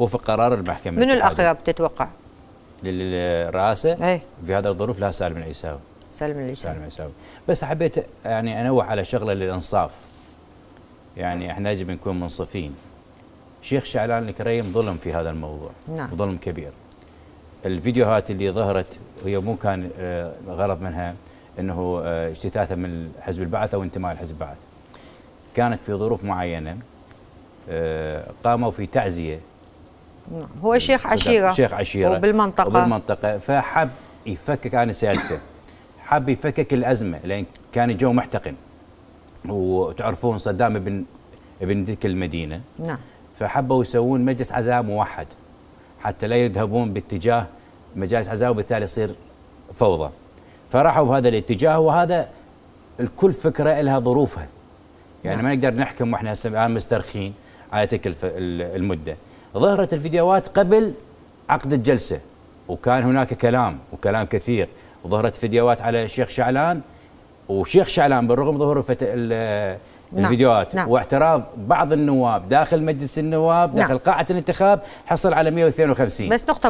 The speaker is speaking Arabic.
وفق قرار المحكمة من الأقرب تتوقع؟ للرئاسة أي. في هذا الظروف لا سالم العيساوي سالم العيساوي سالم العيساوي بس حبيت يعني أنوه على شغلة للإنصاف يعني احنا يجب نكون منصفين شيخ شعلان الكريم ظلم في هذا الموضوع نعم. ظلم كبير الفيديوهات اللي ظهرت هي مو كان آه، غرض منها انه آه، اجتثاثه من حزب البعث او انتماء لحزب البعث كانت في ظروف معينه آه، قاموا في تعزيه نعم. هو شيخ عشيره شيخ عشيره وبالمنطقه وبالمنطقه فحب يفكك انا سالته حب يفكك الازمه لان كان الجو محتقن وتعرفون صدام ابن ابن تلك المدينه نعم فحبوا يسوون مجلس عزاء موحد حتى لا يذهبون باتجاه مجالس عزاء وبالتالي يصير فوضى فراحوا بهذا الاتجاه وهذا الكل فكره لها ظروفها يعني نعم. ما نقدر نحكم واحنا هسه مسترخين على تلك المده ظهرت الفيديوهات قبل عقد الجلسه وكان هناك كلام وكلام كثير وظهرت فيديوهات على الشيخ شعلان وشيخ شعلان بالرغم ظهور نعم، الفيديوهات نعم. واعتراض بعض النواب داخل مجلس النواب داخل نعم. قاعه الانتخاب حصل على 152 بس نقطه